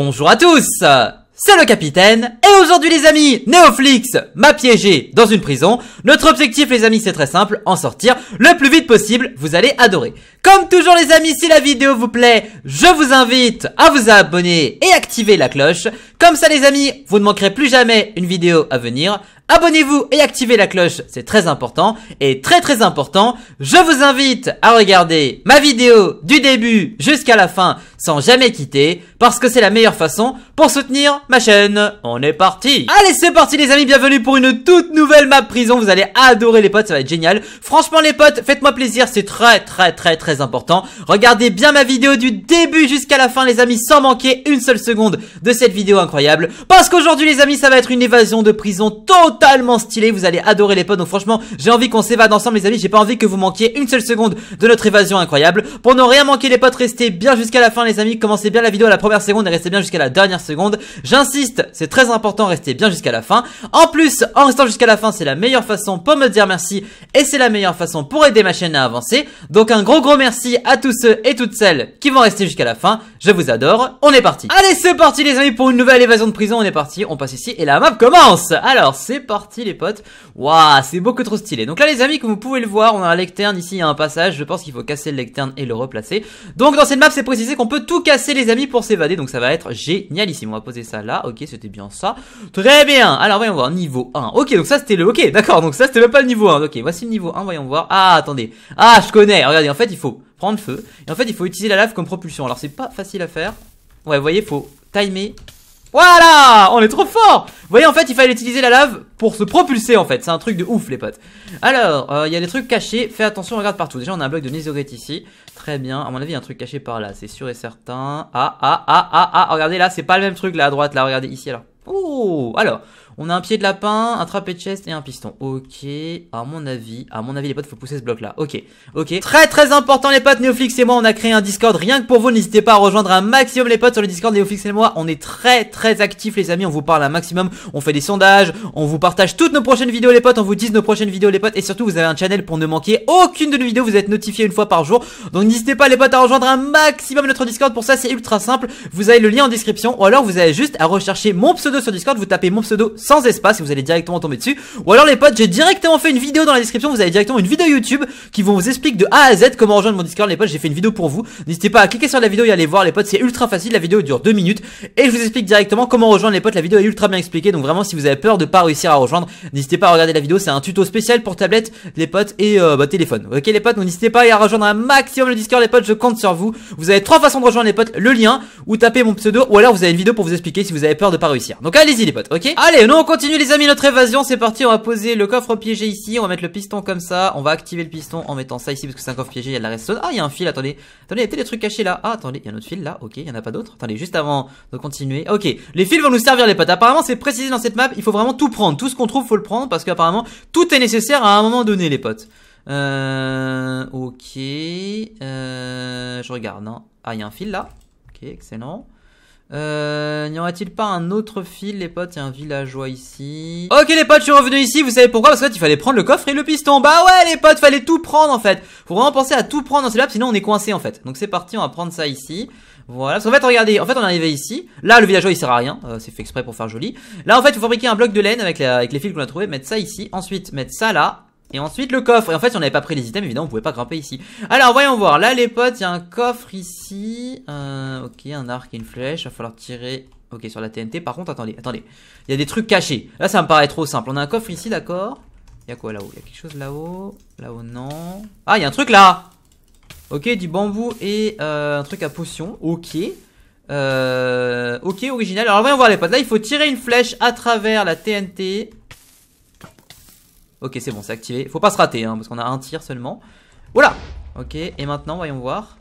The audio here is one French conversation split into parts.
Bonjour à tous c'est le capitaine, et aujourd'hui les amis, Neoflix m'a piégé dans une prison. Notre objectif les amis c'est très simple, en sortir le plus vite possible, vous allez adorer. Comme toujours les amis, si la vidéo vous plaît, je vous invite à vous abonner et activer la cloche. Comme ça les amis, vous ne manquerez plus jamais une vidéo à venir. Abonnez-vous et activez la cloche, c'est très important. Et très très important, je vous invite à regarder ma vidéo du début jusqu'à la fin sans jamais quitter, parce que c'est la meilleure façon pour soutenir ma chaîne. On est parti Allez c'est parti les amis, bienvenue pour une toute nouvelle map prison, vous allez adorer les potes, ça va être génial. Franchement les potes, faites-moi plaisir, c'est très très très très important. Regardez bien ma vidéo du début jusqu'à la fin les amis, sans manquer une seule seconde de cette vidéo incroyable parce qu'aujourd'hui les amis ça va être une évasion de prison totalement stylée, vous allez adorer les potes donc franchement j'ai envie qu'on s'évade ensemble les amis, j'ai pas envie que vous manquiez une seule seconde de notre évasion incroyable. Pour ne rien manquer les potes restez bien jusqu'à la fin les amis, commencez bien la vidéo à la première seconde et restez bien jusqu'à la dernière seconde, j'insiste c'est très important restez bien jusqu'à la fin, en plus en restant jusqu'à la fin c'est la meilleure façon pour me dire merci et c'est la meilleure façon pour aider ma chaîne à avancer donc un gros gros merci à tous ceux et toutes celles qui vont rester jusqu'à la fin, je vous adore, on est parti Allez c'est parti les amis pour une nouvelle l'évasion de prison, on est parti, on passe ici, et la map commence Alors, c'est parti les potes. Waouh, c'est beaucoup trop stylé. Donc là les amis, comme vous pouvez le voir, on a un lectern ici, il y a un passage, je pense qu'il faut casser le lectern et le replacer. Donc dans cette map, c'est précisé qu'on peut tout casser les amis pour s'évader, donc ça va être génial ici. On va poser ça là, ok, c'était bien ça. Très bien Alors voyons voir, niveau 1. Ok, donc ça c'était le... Ok, d'accord, donc ça c'était même pas le niveau 1. Ok, voici le niveau 1, voyons voir. Ah, attendez. Ah, je connais, regardez, en fait il faut prendre feu. Et en fait il faut utiliser la lave comme propulsion. Alors c'est pas facile à faire. Ouais, vous voyez, faut timer voilà On est trop fort Vous voyez, en fait, il fallait utiliser la lave pour se propulser, en fait. C'est un truc de ouf, les potes. Alors, euh, il y a des trucs cachés. Fais attention, regarde partout. Déjà, on a un bloc de Nizogate ici. Très bien. À mon avis, il y a un truc caché par là, c'est sûr et certain. Ah, ah, ah, ah, ah Regardez, là, c'est pas le même truc, là, à droite, là. Regardez, ici, alors. Oh Alors, on a un pied de lapin, un trapé chest et un piston. Ok, à mon avis, à mon avis les potes, faut pousser ce bloc là. Ok, ok. Très très important les potes, Neoflix et moi, on a créé un Discord rien que pour vous. N'hésitez pas à rejoindre un maximum les potes sur le Discord, Neoflix et moi. On est très très actifs les amis, on vous parle un maximum, on fait des sondages, on vous partage toutes nos prochaines vidéos les potes, on vous dit nos prochaines vidéos les potes. Et surtout, vous avez un channel pour ne manquer aucune de nos vidéos, vous êtes notifié une fois par jour. Donc n'hésitez pas les potes à rejoindre un maximum notre Discord. Pour ça, c'est ultra simple. Vous avez le lien en description ou alors vous avez juste à rechercher mon pseudo sur Discord, vous tapez mon pseudo sans espace et vous allez directement tomber dessus. Ou alors les potes, j'ai directement fait une vidéo dans la description, vous avez directement une vidéo YouTube qui vous explique de A à Z comment rejoindre mon Discord. Les potes, j'ai fait une vidéo pour vous. N'hésitez pas à cliquer sur la vidéo et à aller voir les potes, c'est ultra facile, la vidéo dure 2 minutes et je vous explique directement comment rejoindre les potes. La vidéo est ultra bien expliquée, donc vraiment si vous avez peur de pas réussir à rejoindre, n'hésitez pas à regarder la vidéo, c'est un tuto spécial pour tablette, les potes et euh, bah, téléphone. OK les potes, n'hésitez pas à rejoindre un maximum le Discord les potes, je compte sur vous. Vous avez trois façons de rejoindre les potes, le lien ou taper mon pseudo ou alors vous avez une vidéo pour vous expliquer si vous avez peur de pas réussir. Donc allez-y les potes, OK Allez, non on continue les amis notre évasion, c'est parti, on va poser le coffre piégé ici, on va mettre le piston comme ça, on va activer le piston en mettant ça ici parce que c'est un coffre piégé, il y a de la reste, Ah, il y a un fil, attendez. Attendez, il y a peut-être des trucs cachés là. Ah, attendez, il y a un autre fil là. OK, il y en a pas d'autres, Attendez, juste avant de continuer. OK, les fils vont nous servir les potes. Apparemment, c'est précisé dans cette map, il faut vraiment tout prendre, tout ce qu'on trouve, faut le prendre parce qu'apparemment, tout est nécessaire à un moment donné les potes. Euh, OK. Euh, je regarde, non. Ah, il y a un fil là. OK, excellent. Euh, n'y aura-t-il pas un autre fil, les potes Il y a un villageois ici. Ok, les potes, je suis revenu ici. Vous savez pourquoi Parce qu'en fait, il fallait prendre le coffre et le piston. Bah ouais, les potes, fallait tout prendre, en fait. Faut vraiment penser à tout prendre dans ces labs, sinon on est coincé, en fait. Donc c'est parti, on va prendre ça ici. Voilà, parce qu'en fait, regardez, en fait, on est arrivé ici. Là, le villageois, il sert à rien. Euh, c'est fait exprès pour faire joli. Là, en fait, vous faut fabriquer un bloc de laine avec, les fils qu'on a trouvé, mettre ça ici. Ensuite, mettre ça là. Et ensuite le coffre. Et en fait, si on n'avait pas pris les items, évidemment, on pouvait pas grimper ici. Alors, voyons voir. Là, les potes, il y a un coffre ici. Euh, ok, un arc et une flèche. Il va falloir tirer. Ok, sur la TNT. Par contre, attendez, attendez. Il y a des trucs cachés. Là, ça me paraît trop simple. On a un coffre ici, d'accord. Il y a quoi là-haut Il y a quelque chose là-haut Là-haut, non. Ah, il y a un truc là Ok, du bambou et euh, un truc à potion. Ok. Euh, ok, original. Alors, voyons voir les potes. Là, il faut tirer une flèche à travers la TNT. Ok, c'est bon, c'est activé. Faut pas se rater, hein, parce qu'on a un tir seulement. Voilà Ok, et maintenant, voyons voir.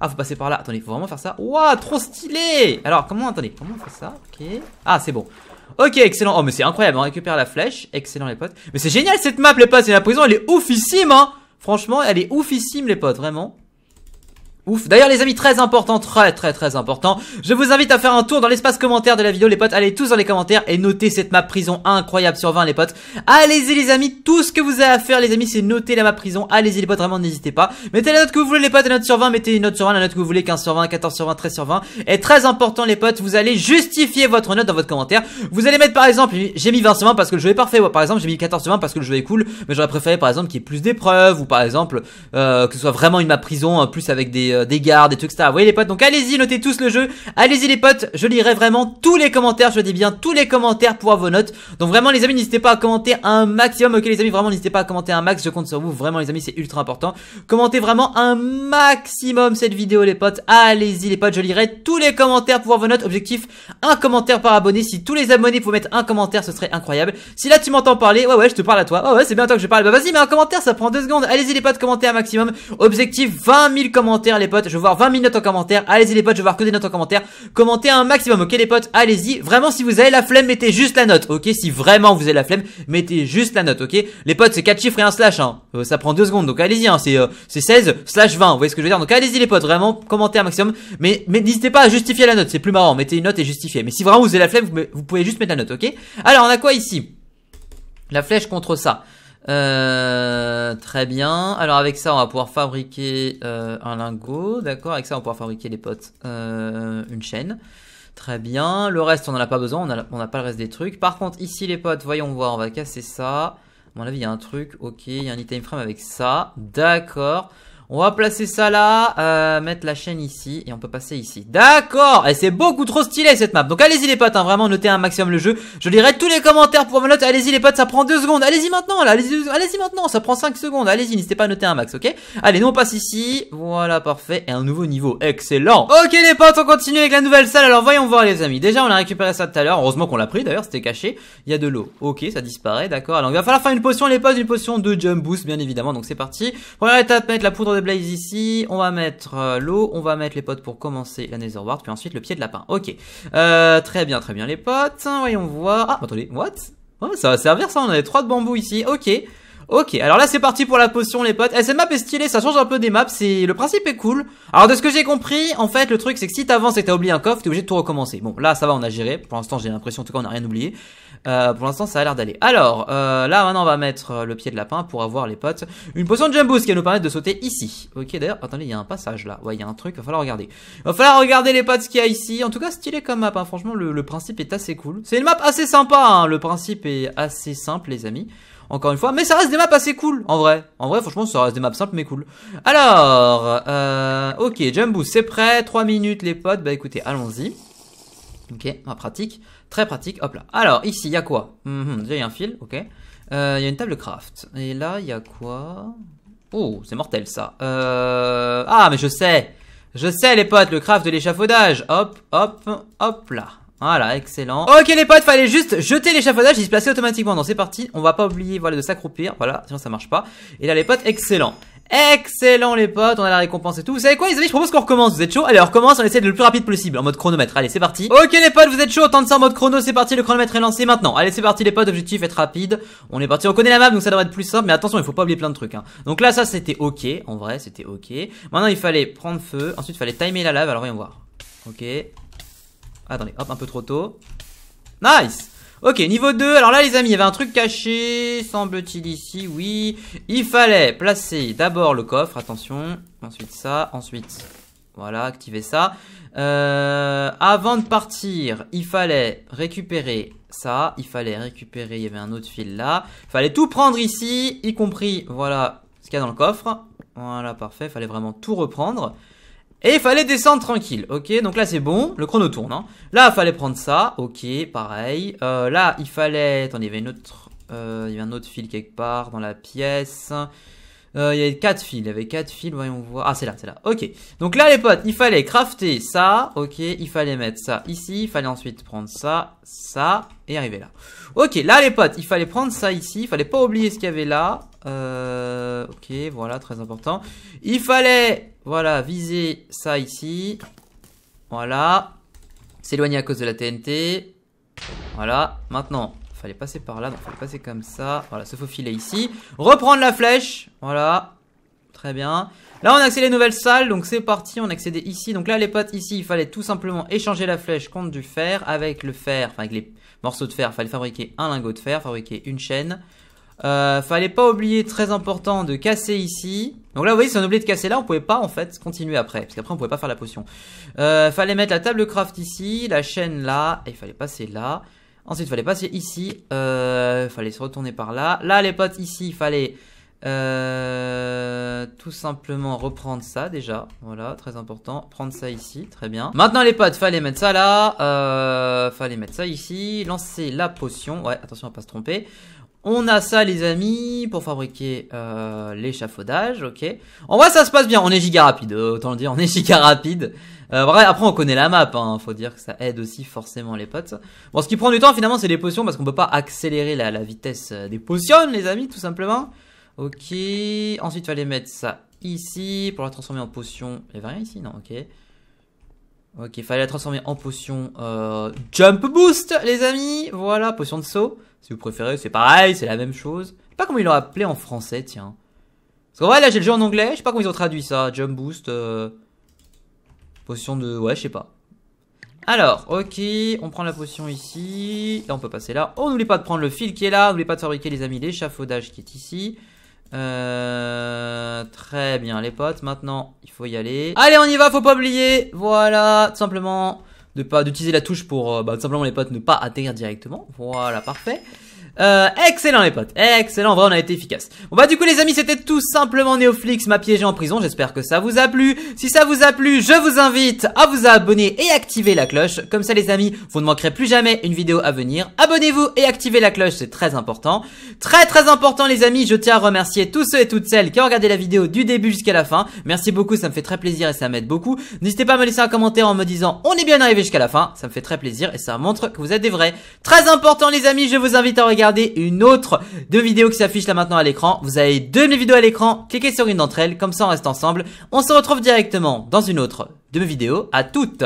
Ah, faut passer par là. Attendez, faut vraiment faire ça. Waouh, trop stylé Alors, comment, attendez, comment on fait ça Ok. Ah, c'est bon. Ok, excellent. Oh, mais c'est incroyable, on récupère la flèche. Excellent, les potes. Mais c'est génial, cette map, les potes. C'est la prison, elle est oufissime, hein Franchement, elle est oufissime, les potes, vraiment. D'ailleurs les amis, très important, très très très important, je vous invite à faire un tour dans l'espace commentaire de la vidéo les potes, allez tous dans les commentaires et notez cette map prison incroyable sur 20 les potes. Allez-y les amis, tout ce que vous avez à faire les amis c'est noter la map prison, allez-y les potes, vraiment n'hésitez pas. Mettez la note que vous voulez les potes, la note sur 20, mettez une note sur 20, la note que vous voulez, 15 sur 20, 14 sur 20, 13 sur 20. Et très important les potes, vous allez justifier votre note dans votre commentaire. Vous allez mettre par exemple, j'ai mis 20 sur 20 parce que le jeu est parfait, ou par exemple j'ai mis 14 sur 20 parce que le jeu est cool, mais j'aurais préféré par exemple qu'il y ait plus d'épreuves, ou par exemple euh, que ce soit vraiment une map prison, euh, plus avec des... Euh, euh, des gardes, et trucs, ça. Vous voyez les potes Donc allez-y, notez tous le jeu. Allez-y les potes, je lirai vraiment tous les commentaires, je dis bien tous les commentaires pour avoir vos notes. Donc vraiment les amis, n'hésitez pas à commenter un maximum. Ok les amis, vraiment n'hésitez pas à commenter un max, je compte sur vous. Vraiment les amis, c'est ultra important. Commentez vraiment un maximum cette vidéo les potes. Allez-y les potes, je lirai tous les commentaires pour avoir vos notes. Objectif, un commentaire par abonné. Si tous les abonnés pouvaient mettre un commentaire, ce serait incroyable. Si là tu m'entends parler, ouais ouais, je te parle à toi. Ouais ouais, c'est bien toi que je parle. Bah vas-y, mets un commentaire, ça prend deux secondes. Allez-y les potes, commenter un maximum. Objectif 20 000 commentaires les potes. Je veux voir 20 minutes en commentaire. Allez-y les potes, je veux voir que des notes en commentaire. Commentez un maximum, ok les potes Allez-y. Vraiment, si vous avez la flemme, mettez juste la note, ok Si vraiment vous avez la flemme, mettez juste la note, ok Les potes, c'est 4 chiffres et un slash, hein. Euh, ça prend 2 secondes, donc allez-y, hein. C'est 16 euh, slash 20, vous voyez ce que je veux dire Donc allez-y les potes, vraiment, commentez un maximum. Mais, n'hésitez pas à justifier la note, c'est plus marrant. Mettez une note et justifiez. Mais si vraiment vous avez la flemme, vous pouvez juste mettre la note, ok Alors, on a quoi ici La flèche contre ça. Euh, très bien. Alors avec ça, on va pouvoir fabriquer euh, un lingot, d'accord Avec ça, on va pouvoir fabriquer les potes, euh, une chaîne. Très bien. Le reste, on n'en a pas besoin, on n'a pas le reste des trucs. Par contre, ici, les potes, voyons voir, on va casser ça. À mon avis, il y a un truc, ok, il y a un item frame avec ça. D'accord. On va placer ça là, euh, mettre la chaîne ici, et on peut passer ici. D'accord Et c'est beaucoup trop stylé cette map. Donc allez-y les potes, hein. vraiment notez un maximum le jeu. Je lirai tous les commentaires pour me note Allez-y les potes, ça prend deux secondes. Allez-y maintenant, allez-y maintenant, ça prend cinq secondes. Allez-y, n'hésitez pas à noter un max, ok Allez, nous on passe ici. Voilà, parfait. Et un nouveau niveau, excellent. Ok les potes, on continue avec la nouvelle salle. Alors voyons voir les amis. Déjà, on a récupéré ça tout à l'heure. Heureusement qu'on l'a pris d'ailleurs, c'était caché. Il y a de l'eau. Ok, ça disparaît, d'accord. Alors il va falloir faire une potion, les potes, une potion de jump boost, bien évidemment. Donc c'est parti. Première étape, mettre la poudre blaze ici, on va mettre euh, l'eau, on va mettre les potes pour commencer la Nether Ward, puis ensuite le pied de lapin. Ok, euh, très bien, très bien les potes, voyons voir... Ah, attendez, what ça va servir ça, on a les trois de bambou ici, ok. Ok, alors là c'est parti pour la potion les potes. Eh, cette map est stylée, ça change un peu des maps, c'est le principe est cool. Alors de ce que j'ai compris, en fait le truc c'est que si t'avances et t'as oublié un coffre, t'es obligé de tout recommencer. Bon là ça va, on a géré. Pour l'instant j'ai l'impression en tout cas on n'a rien oublié. Euh, pour l'instant ça a l'air d'aller. Alors euh, là maintenant on va mettre euh, le pied de lapin pour avoir les potes. Une potion de jump boost qui va nous permettre de sauter ici. Ok d'ailleurs, attendez, il y a un passage là. Ouais, il y a un truc, il va falloir regarder. Il Va falloir regarder les potes ce qu'il y a ici. En tout cas stylé comme map, hein. franchement le, principe est assez cool. C'est une map assez sympa, hein. le principe est assez simple les amis encore une fois. Mais ça reste des maps assez cool, en vrai. En vrai, franchement, ça reste des maps simples, mais cool. Alors, euh, ok, Jumbo, c'est prêt. 3 minutes, les potes. Bah écoutez, allons-y. Ok, ma pratique. Très pratique, hop là. Alors, ici, il y a quoi mhm, Déjà, il y a un fil, ok. Euh, il y a une table craft. Et là, il y a quoi Oh, c'est mortel, ça. Euh, ah, mais je sais Je sais, les potes, le craft de l'échafaudage Hop, hop, hop là voilà, excellent. Ok les potes, fallait juste jeter l'échafaudage, il se plaçait automatiquement. Non, c'est parti, on va pas oublier voilà, de s'accroupir, voilà, sinon ça marche pas. Et là les potes, excellent. Excellent les potes, on a la récompense et tout. Vous savez quoi les amis, je propose qu'on recommence, vous êtes chaud Allez, on recommence, on essaie de le plus rapide possible en mode chronomètre. Allez, c'est parti. Ok les potes, vous êtes chaud, autant de ça en mode chrono, c'est parti, le chronomètre est lancé maintenant. Allez, c'est parti les potes, objectif être rapide. On est parti, on connaît la map donc ça devrait être plus simple, mais attention, il faut pas oublier plein de trucs hein. Donc là ça c'était OK, en vrai, c'était OK. Maintenant, il fallait prendre feu, ensuite il fallait timer la lave, alors voir. OK. Attendez, hop, un peu trop tôt. Nice Ok, niveau 2. Alors là, les amis, il y avait un truc caché, semble-t-il, ici. Oui, il fallait placer d'abord le coffre, attention. Ensuite ça, ensuite... Voilà, activer ça. Euh, avant de partir, il fallait récupérer ça. Il fallait récupérer, il y avait un autre fil là. Il fallait tout prendre ici, y compris, voilà, ce qu'il y a dans le coffre. Voilà, parfait. Il fallait vraiment tout reprendre. Et il fallait descendre tranquille, ok Donc là c'est bon, le chrono tourne. Hein. Là il fallait prendre ça, ok, pareil. Euh, là il fallait... Attendez, il y avait une autre... Euh, il y avait un autre fil quelque part dans la pièce. Euh, il y avait quatre fils, il y avait quatre fils, voyons voir. Ah c'est là, c'est là, ok. Donc là les potes, il fallait crafter ça, ok, il fallait mettre ça ici, il fallait ensuite prendre ça, ça, et arriver là. Ok, là les potes, il fallait prendre ça ici, il fallait pas oublier ce qu'il y avait là, euh, ok, voilà, très important. Il fallait, voilà, viser ça ici. Voilà. S'éloigner à cause de la TNT. Voilà. Maintenant, fallait passer par là. Donc, fallait passer comme ça. Voilà, se faufiler ici. Reprendre la flèche. Voilà. Très bien. Là, on a accès les nouvelles salles. Donc, c'est parti. On accédé ici. Donc là, les potes, ici, il fallait tout simplement échanger la flèche contre du fer. Avec le fer, enfin, avec les morceaux de fer, il fallait fabriquer un lingot de fer, fabriquer une chaîne. Euh, fallait pas oublier, très important, de casser ici. Donc là, vous voyez, si on oubliait de casser là, on pouvait pas, en fait, continuer après. Parce qu'après, on pouvait pas faire la potion. Euh, fallait mettre la table craft ici, la chaîne là, et il fallait passer là. Ensuite, fallait passer ici, euh, fallait se retourner par là. Là, les potes, ici, il fallait tout simplement reprendre ça déjà. Voilà, très important. Prendre ça ici, très bien. Maintenant, les potes, fallait mettre ça là. fallait mettre ça ici. Lancer la potion. Ouais, attention à pas se tromper. On a ça les amis pour fabriquer euh, l'échafaudage, ok. En vrai ça se passe bien, on est giga rapide, euh, autant le dire, on est giga rapide. Euh, après on connaît la map, hein. faut dire que ça aide aussi forcément les potes. Bon ce qui prend du temps finalement c'est les potions parce qu'on peut pas accélérer la, vitesse euh, des potions les amis tout simplement. Ok, ensuite il fallait mettre ça ici pour la transformer en potion. Et y rien ici non, ok. Ok, fallait la transformer en potion euh, Jump Boost, les amis Voilà, potion de saut, si vous préférez, c'est pareil, c'est la même chose. Je sais pas comment ils l'ont appelé en français, tiens. Parce qu'en vrai, là, j'ai le jeu en anglais, je sais pas comment ils ont traduit ça. Jump Boost, euh, potion de... Ouais, je sais pas. Alors, ok, on prend la potion ici. Là, on peut passer là. On oh, n'oublie pas de prendre le fil qui est là. N'oublie pas de fabriquer, les amis, l'échafaudage qui est ici. Euh, très bien les potes, maintenant il faut y aller. Allez on y va, faut pas oublier, voilà, tout simplement, de pas d'utiliser la touche pour euh, bah, simplement les potes ne pas atterrir directement. Voilà, parfait. Euh, excellent les potes, excellent, en on a été efficace. Bon bah du coup les amis c'était tout simplement Neoflix, m'a piégé en prison, j'espère que ça vous a plu. Si ça vous a plu, je vous invite à vous abonner et activer la cloche. Comme ça les amis, vous ne manquerez plus jamais une vidéo à venir. Abonnez-vous et activez la cloche, c'est très important. Très très important les amis, je tiens à remercier tous ceux et toutes celles qui ont regardé la vidéo du début jusqu'à la fin. Merci beaucoup, ça me fait très plaisir et ça m'aide beaucoup. N'hésitez pas à me laisser un commentaire en me disant on est bien arrivé jusqu'à la fin, ça me fait très plaisir et ça montre que vous êtes des vrais. Très important les amis, je vous invite à regarder Regardez une autre de vidéos qui s'affiche là maintenant à l'écran. Vous avez deux de mes vidéos à l'écran, cliquez sur une d'entre elles, comme ça on reste ensemble. On se retrouve directement dans une autre de mes vidéos. À toutes